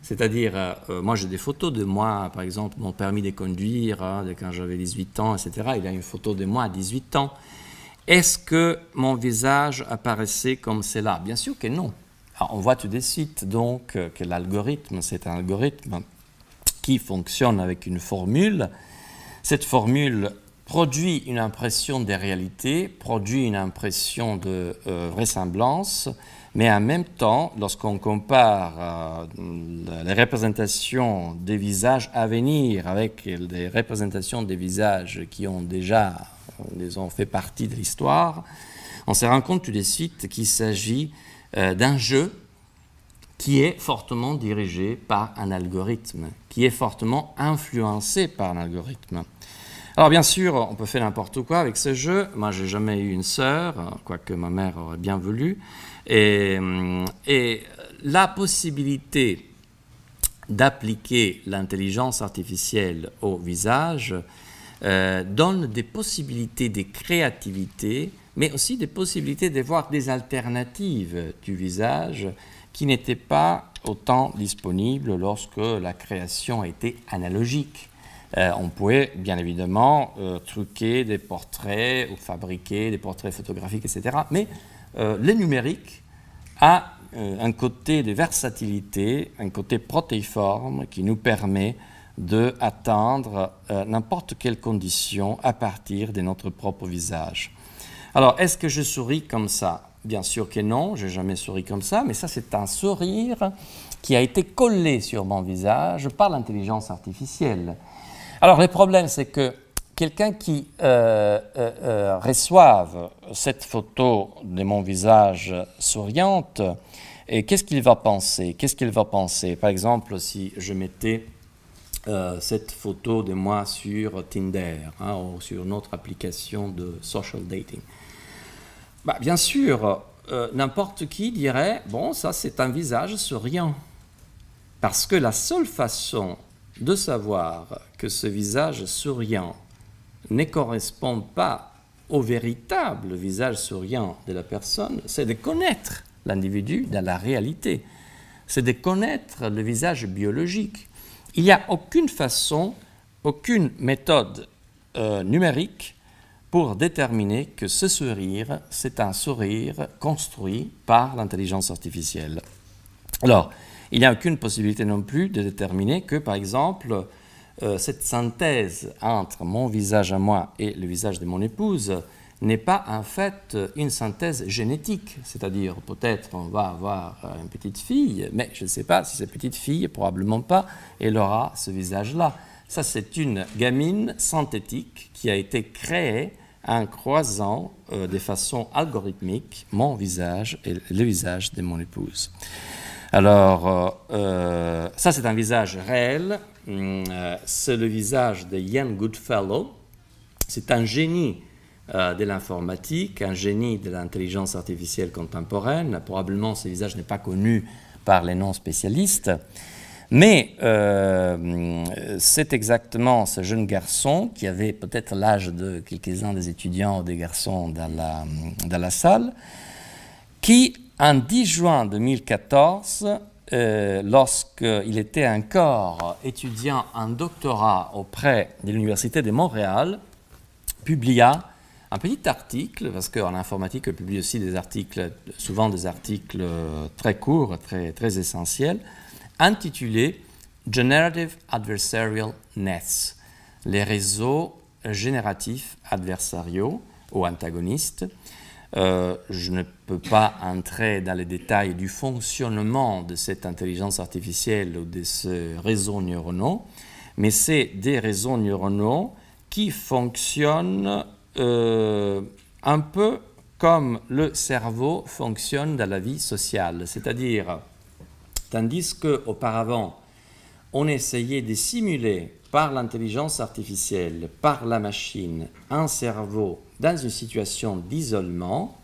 C'est-à-dire, euh, moi j'ai des photos de moi, par exemple, mon permis de conduire hein, quand j'avais 18 ans, etc. Il y a une photo de moi à 18 ans. Est-ce que mon visage apparaissait comme cela Bien sûr que non. Ah, on voit tout de suite donc que l'algorithme, c'est un algorithme qui fonctionne avec une formule cette formule produit une impression des réalités, produit une impression de euh, vraisemblance, mais en même temps, lorsqu'on compare euh, les représentations des visages à venir avec les représentations des visages qui ont déjà euh, les fait partie de l'histoire, on se rend compte tout de suite qu'il s'agit d'un jeu qui est fortement dirigé par un algorithme, qui est fortement influencé par un algorithme. Alors bien sûr, on peut faire n'importe quoi avec ce jeu. Moi, n'ai jamais eu une sœur, quoique ma mère aurait bien voulu. Et, hum, la possibilité d'appliquer l'intelligence artificielle au visage euh, donne des possibilités de créativité, mais aussi des possibilités de voir des alternatives du visage qui n'étaient pas autant disponibles lorsque la création était analogique. Euh, on pouvait bien évidemment euh, truquer des portraits ou fabriquer des portraits photographiques, etc. Mais euh, le numérique a un côté de versatilité, un côté protéiforme qui nous permet de atteindre n'importe quelle condition à partir de notre propre visage. Alors, est-ce que je souris comme ça Bien sûr que non, j'ai jamais souri comme ça, mais ça c'est un sourire qui a été collé sur mon visage par l'intelligence artificielle. Alors, le problème, c'est que quelqu'un qui euh, euh, euh reçoive cette photo de mon visage souriante, qu'est-ce qu'il va penser Qu'est-ce qu'il va penser Par exemple, si je mettais euh, cette photo de moi sur Tinder hein, ou sur notre application de social dating. Bah, bien sûr, n'importe qui dirait, bon, ça c'est un visage souriant. Parce que la seule façon de savoir que ce visage souriant ne correspond pas au véritable visage souriant de la personne, c'est de connaître l'individu dans la réalité, c'est de connaître le visage biologique. Il n'y a aucune façon, aucune méthode euh, numérique pour déterminer que ce sourire, c'est un sourire construit par l'intelligence artificielle. Alors, il n'y a aucune possibilité non plus de déterminer que, par exemple, euh, cette synthèse entre mon visage à moi et le visage de mon épouse n'est pas en fait une synthèse génétique, c'est-à-dire peut-être on va avoir euh, une petite fille, mais je ne sais pas si cette petite fille, probablement pas, elle aura ce visage-là. Ça, c'est une gamine synthétique qui a été créée en croisant euh, de façon algorithmique mon visage et le visage de mon épouse. Alors, euh, euh, ça c'est un visage réel, hum, euh, c'est le visage de Ian Goodfellow, c'est un génie de l'informatique, un génie de l'intelligence artificielle contemporaine. Probablement ce visage n'est pas connu par les non-spécialistes, mais c'est exactement ce jeune garçon qui avait peut-être l'âge de quelques-uns des étudiants ou des garçons dans dans la salle, qui en 10 juin 2014, euh, lorsqu'il était encore étudiant en doctorat auprès de l'Université de Montréal, publia un petit article, parce qu'en informatique, on publie aussi des articles, souvent des articles très courts, très, très essentiels, intitulé Generative Adversarial Nets, les réseaux génératifs adversariaux ou antagonistes, euh, je ne peux pas entrer dans les détails du fonctionnement de cette intelligence artificielle ou de ces réseaux neuronaux, mais c'est des réseaux neuronaux qui fonctionnent euh, un peu comme le cerveau fonctionne dans la vie sociale, c'est-à-dire tandis qu'auparavant, on essayait de simuler par l'intelligence artificielle, par la machine, un cerveau dans une situation d'isolement.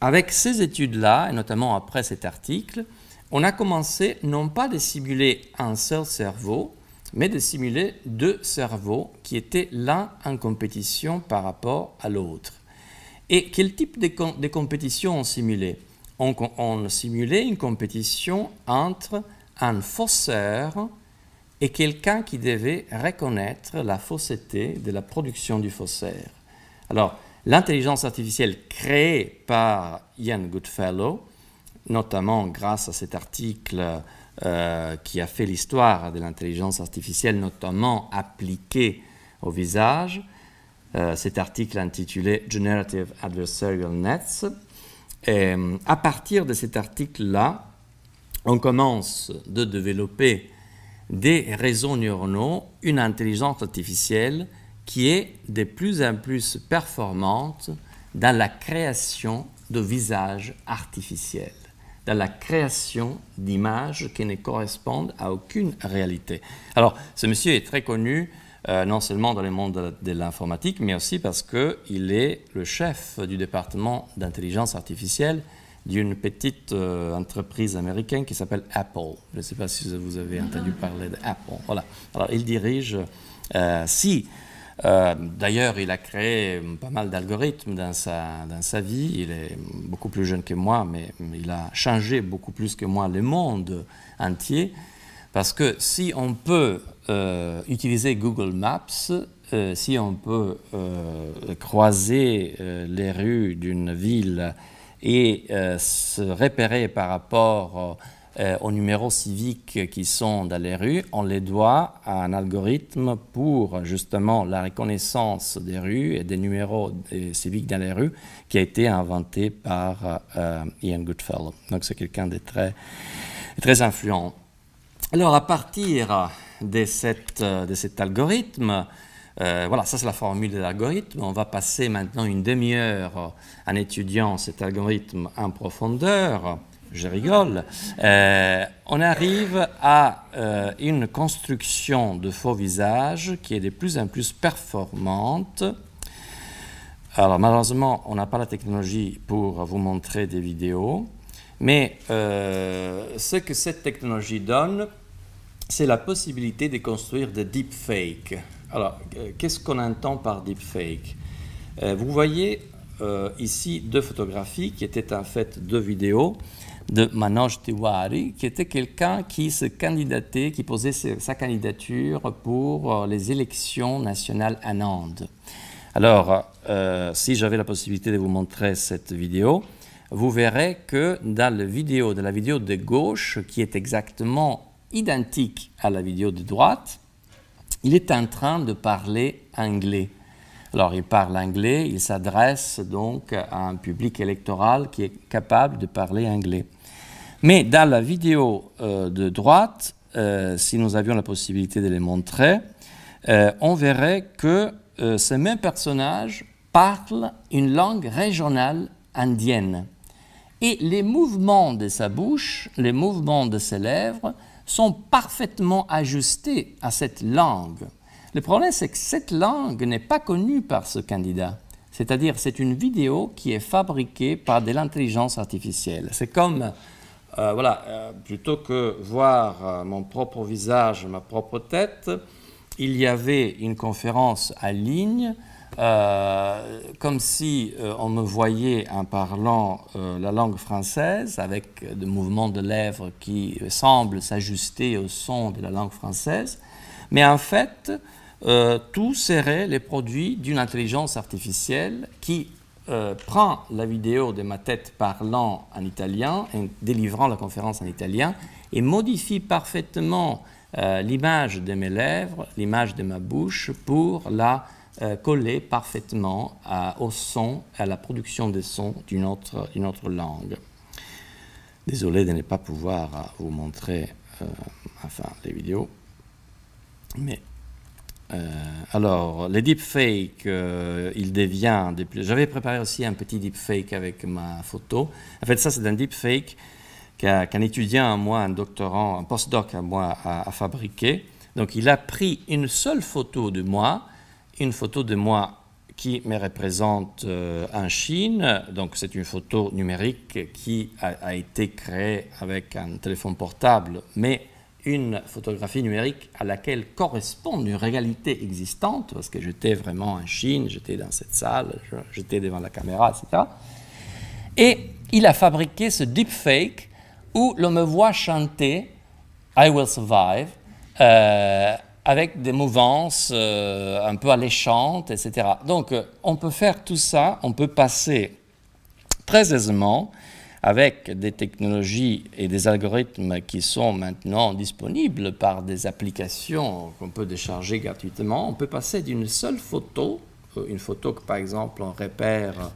Avec ces études-là, et notamment après cet article, on a commencé non pas de simuler un seul cerveau, mais de simuler deux cerveaux qui étaient l'un en compétition par rapport à l'autre. Et quel type de, compétition on simulait on, simulait une compétition entre un fausseur et quelqu'un qui devait reconnaître la fausseté de la production du faussaire. Alors, l'intelligence artificielle créée par Ian Goodfellow, notamment grâce à cet article euh, qui a fait l'histoire de l'intelligence artificielle, notamment appliquée au visage, euh, cet article intitulé Generative Adversarial Nets. Euh, à partir de cet article-là, on commence de développer des réseaux neuronaux, une intelligence artificielle qui est de plus en plus performante dans la création de visages artificiels, dans la création d'images qui ne correspondent à aucune réalité. Alors, ce monsieur est très connu euh, non seulement dans le monde de l'informatique, mais aussi parce qu'il est le chef du département d'intelligence artificielle d'une petite euh, entreprise américaine qui s'appelle Apple. Je ne sais pas si vous avez entendu parler d'Apple. Voilà. Alors, il dirige, euh, si euh, d'ailleurs, il a créé pas mal d'algorithmes dans sa, dans sa vie. Il est beaucoup plus jeune que moi, mais il a changé beaucoup plus que moi le monde entier. Parce que si on peut euh, utiliser Google Maps, euh, si on peut croiser les rues d'une ville et se repérer par rapport euh, aux numéros civiques qui sont dans les rues, on les doit à un algorithme pour justement la reconnaissance des rues et des numéros civiques dans les rues qui a été inventé par euh, Ian Goodfellow. Donc c'est quelqu'un de très, très influent. Alors à partir de, cet algorithme, euh, voilà, ça c'est la formule de l'algorithme. On va passer maintenant une demi-heure en étudiant cet algorithme en profondeur je rigole, euh, on arrive à euh, une construction de faux visages qui est de plus en plus performante. Alors malheureusement, on n'a pas la technologie pour vous montrer des vidéos, mais euh, ce que cette technologie donne, c'est la possibilité de construire des deepfakes. Alors, qu'est-ce qu'on entend par deepfake Vous voyez ici deux photographies qui étaient en fait deux vidéos de Manoj Tiwari, qui était quelqu'un qui se candidatait, qui posait sa candidature pour euh, les élections nationales à Nantes. Alors, euh, si j'avais la possibilité de vous montrer cette vidéo, vous verrez que dans la vidéo de gauche, qui est exactement identique à la vidéo de droite, il est en train de parler anglais. Alors, il parle anglais, il s'adresse donc à un public électoral qui est capable de parler anglais. Mais dans la vidéo euh, de droite, euh, si nous avions la possibilité de les montrer, euh, on verrait que ces mêmes personnages parlent une langue régionale indienne. Et les mouvements de sa bouche, les mouvements de ses lèvres sont parfaitement ajustés à cette langue. Le problème, c'est que cette langue n'est pas connue par ce candidat. C'est-à-dire, c'est une vidéo qui est fabriquée par de l'intelligence artificielle. C'est comme euh, voilà, euh, plutôt que voir euh, mon propre visage, ma propre tête, il y avait une conférence à ligne, comme si on me voyait en parlant la langue française, avec des mouvements de lèvres qui semblent s'ajuster au son de la langue française, mais en fait, tout serait les produits d'une intelligence artificielle qui euh, prend la vidéo de ma tête parlant en italien, délivrant la conférence en italien, et modifie parfaitement euh, l'image de mes lèvres, l'image de ma bouche, pour la euh, coller parfaitement au son, à la production des sons d'une autre, autre langue. Désolé de ne pas pouvoir vous montrer enfin, les vidéos, mais euh, alors, les deepfakes, euh, il devient... J'avais préparé aussi un petit deepfake avec ma photo. En fait, ça, c'est un deepfake qu'un étudiant à moi, un doctorant, un postdoc à moi a, fabriqué. Donc il a pris une seule photo de moi, une photo de moi qui me représente euh, en Chine. Donc c'est une photo numérique qui a, a, été créée avec un téléphone portable, mais une photographie numérique à laquelle correspond une réalité existante, parce que j'étais vraiment en Chine, j'étais dans cette salle, j'étais devant la caméra, etc. Et il a fabriqué ce deepfake où l'on me voit chanter I Will Survive euh, avec des mouvances euh, un peu alléchantes, etc. Donc euh, on peut faire tout ça, on peut passer très aisément avec des technologies et des algorithmes qui sont maintenant disponibles par des applications qu'on peut décharger gratuitement, on peut passer d'une seule photo, euh, une photo que par exemple on repère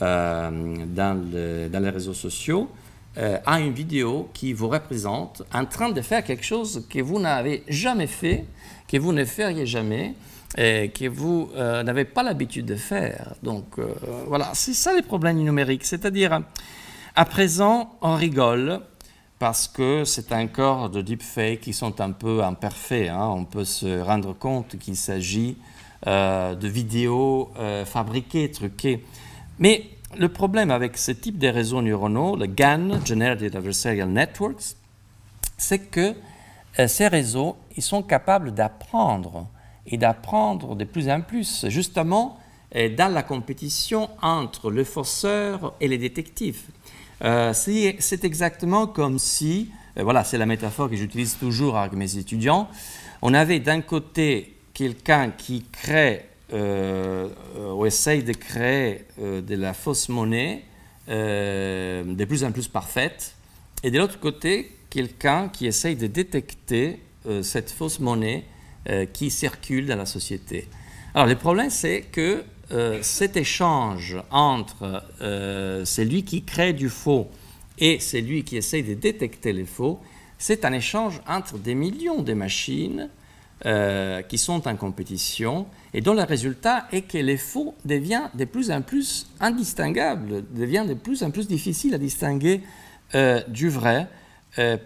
euh, dans, les réseaux sociaux, euh, à une vidéo qui vous représente en train de faire quelque chose que vous n'avez jamais fait, que vous ne feriez jamais. Et que vous n'avez pas l'habitude de faire. Donc voilà, c'est ça les problèmes numériques. C'est-à-dire, à présent, on rigole parce que c'est un corps de deepfakes qui sont un peu imparfaits. Hein. On peut se rendre compte qu'il s'agit euh, de vidéos euh, fabriquées, truquées. Mais le problème avec ce type de réseaux neuronaux, le GAN, Generated Adversarial Networks, c'est que euh, ces réseaux, ils sont capables d'apprendre et d'apprendre de plus en plus, justement dans la compétition entre le fausseur et les détectives. Euh, c'est exactement comme si, euh, voilà, c'est la métaphore que j'utilise toujours avec mes étudiants, on avait d'un côté quelqu'un qui crée euh, ou essaye de créer de la fausse monnaie de plus en plus parfaite, et de l'autre côté, quelqu'un qui essaye de détecter cette fausse monnaie qui circule dans la société. Alors le problème, c'est que euh, cet échange entre euh, celui qui crée du faux et celui qui essaye de détecter les faux, c'est un échange entre des millions de machines euh, qui sont en compétition et dont le résultat est que les faux devient de plus en plus indistinguable, devient de plus en plus difficile à distinguer du vrai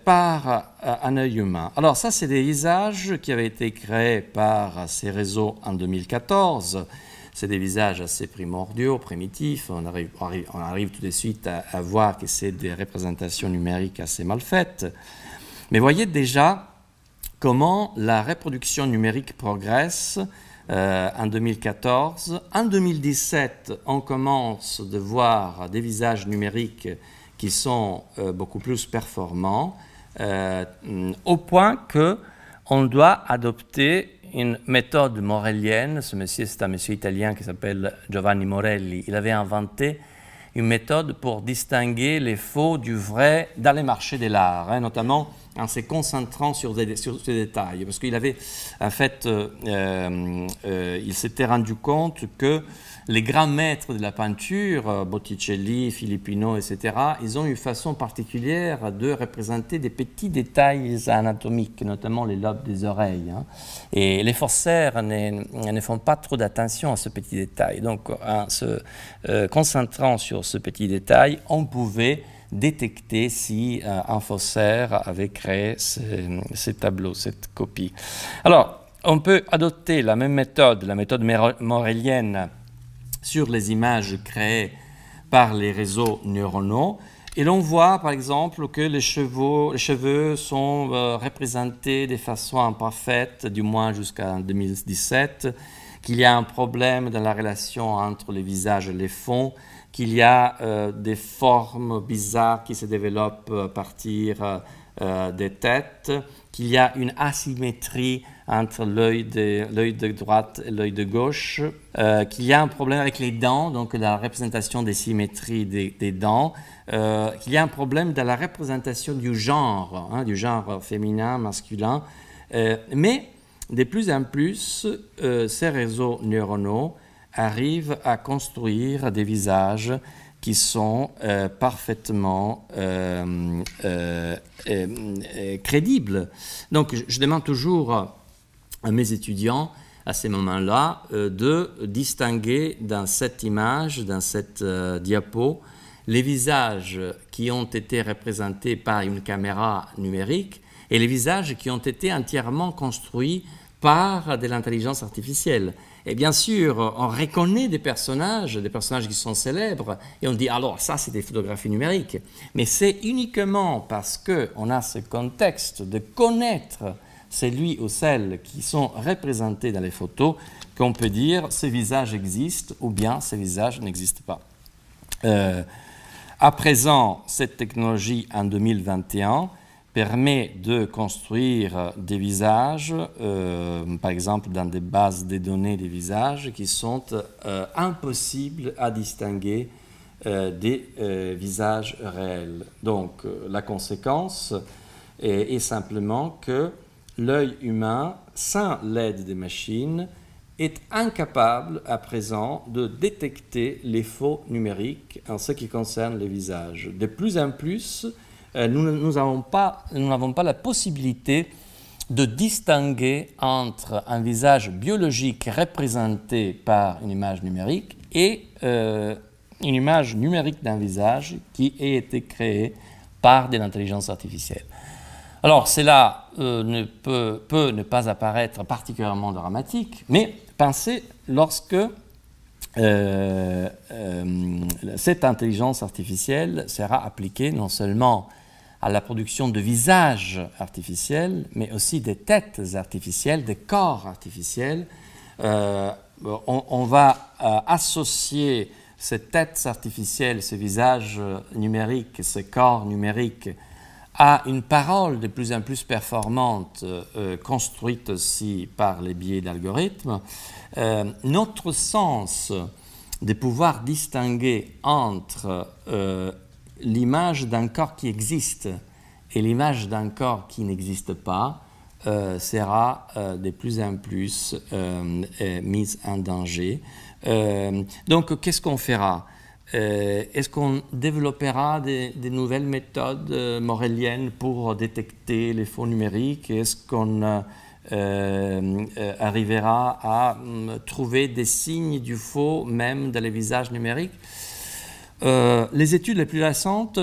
par un œil humain. Alors ça, c'est des visages qui avaient été créés par ces réseaux en 2014 c'est des visages assez primordiaux, primitifs. On arrive, tout de suite à, voir que c'est des représentations numériques assez mal faites. Mais voyez déjà comment la reproduction numérique progresse. Euh, en 2014. En 2017, on commence de voir des visages numériques qui sont euh, beaucoup plus performants, euh, au point que on doit adopter une méthode morellienne. Ce monsieur, c'est un monsieur italien qui s'appelle Giovanni Morelli. Il avait inventé une méthode pour distinguer les faux du vrai dans les marchés de l'art, hein, notamment en se concentrant sur, des, ces détails, parce qu'il avait, en fait, euh, euh, euh, il s'était rendu compte que les grands maîtres de la peinture, Botticelli, Filippino, etc., ils ont une façon particulière de représenter des petits détails anatomiques, notamment les lobes des oreilles. Hein. Et les forçaires ne, font pas trop d'attention à ce petit détail. Donc, en se concentrant sur ce petit détail, on pouvait détecter si euh, un faussaire avait créé ces, tableaux, cette copie. Alors, on peut adopter la même méthode, la méthode morélienne sur les images créées par les réseaux neuronaux. Et l'on voit, par exemple, que les cheveux, les cheveux sont euh, représentés de façon imparfaite, du moins jusqu'en 2017, qu'il y a un problème dans la relation entre les visages et les fonds, qu'il y a euh, des formes bizarres qui se développent euh, à partir euh, des têtes, qu'il y a une asymétrie entre l'œil de, de droite et l'œil de gauche, qu'il y a un problème avec les dents, donc la représentation des symétries des, dents, qu'il y a un problème dans la représentation du genre, hein, du genre féminin, masculin. mais de plus en plus, ces réseaux neuronaux arrive à construire des visages qui sont euh, parfaitement euh, euh, crédibles. Donc je, demande toujours à mes étudiants à ces moments-là de distinguer dans cette image, dans cette diapo, les visages qui ont été représentés par une caméra numérique et les visages qui ont été entièrement construits par de l'intelligence artificielle. Et bien sûr, on reconnaît des personnages, des personnages qui sont célèbres, et on dit alors ça c'est des photographies numériques. Mais c'est uniquement parce qu'on a ce contexte de connaître celui ou celle qui sont représentés dans les photos qu'on peut dire ce visage existe ou bien ce visage n'existe pas. Euh, à présent, cette technologie en 2021 permet de construire des visages, euh, par exemple dans des bases de données des visages, qui sont euh, impossibles à distinguer euh, des visages réels. Donc la conséquence est, est simplement que l'œil humain, sans l'aide des machines, est incapable à présent de détecter les faux numériques en ce qui concerne les visages. De plus en plus, euh, nous n'avons pas, pas la possibilité de distinguer entre un visage biologique représenté par une image numérique et euh, une image numérique d'un visage qui a été créé par de l'intelligence artificielle. Alors cela euh, ne peut, ne pas apparaître particulièrement dramatique, mais pensez lorsque cette intelligence artificielle sera appliquée non seulement à la production de visages artificiels, mais aussi des têtes artificielles, des corps artificiels. Euh, on, va euh, associer ces têtes artificielles, ces visages euh, numériques, ces corps numériques à une parole de plus en plus performante, construite aussi par les biais d'algorithmes, notre sens de pouvoir distinguer entre l'image d'un corps qui existe et l'image d'un corps qui n'existe pas euh, sera euh, de plus en plus euh, mise en danger. donc, qu'est-ce qu'on fera Est-ce qu'on développera des, nouvelles méthodes moréliennes pour détecter les faux numériques Est-ce qu'on arrivera à hum, trouver des signes du faux même dans les visages numériques. Euh, les études les plus récentes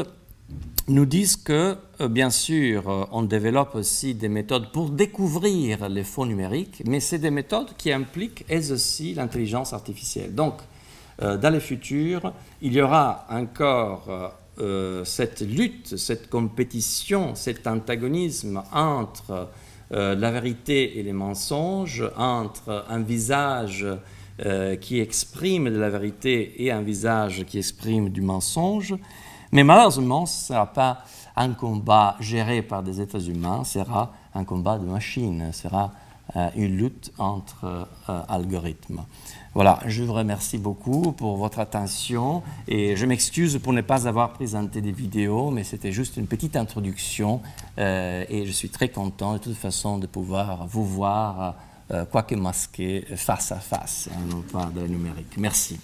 nous disent que, euh, bien sûr, euh, on développe aussi des méthodes pour découvrir les faux numériques, mais c'est des méthodes qui impliquent, elles aussi, l'intelligence artificielle. Donc, dans le futur, il y aura encore cette lutte, cette compétition, cet antagonisme entre la vérité et les mensonges, entre un visage euh, qui exprime de la vérité et un visage qui exprime du mensonge. Mais malheureusement, ce ne sera pas un combat géré par des êtres humains, ce sera un combat de machines, ce sera euh, une lutte entre euh, algorithmes. Voilà, je vous remercie beaucoup pour votre attention et je m'excuse pour ne pas avoir présenté des vidéos, mais c'était juste une petite introduction et je suis très content de toute façon de pouvoir vous voir. Euh, quoique masqué, face à face, hein, non pas de numérique. Merci.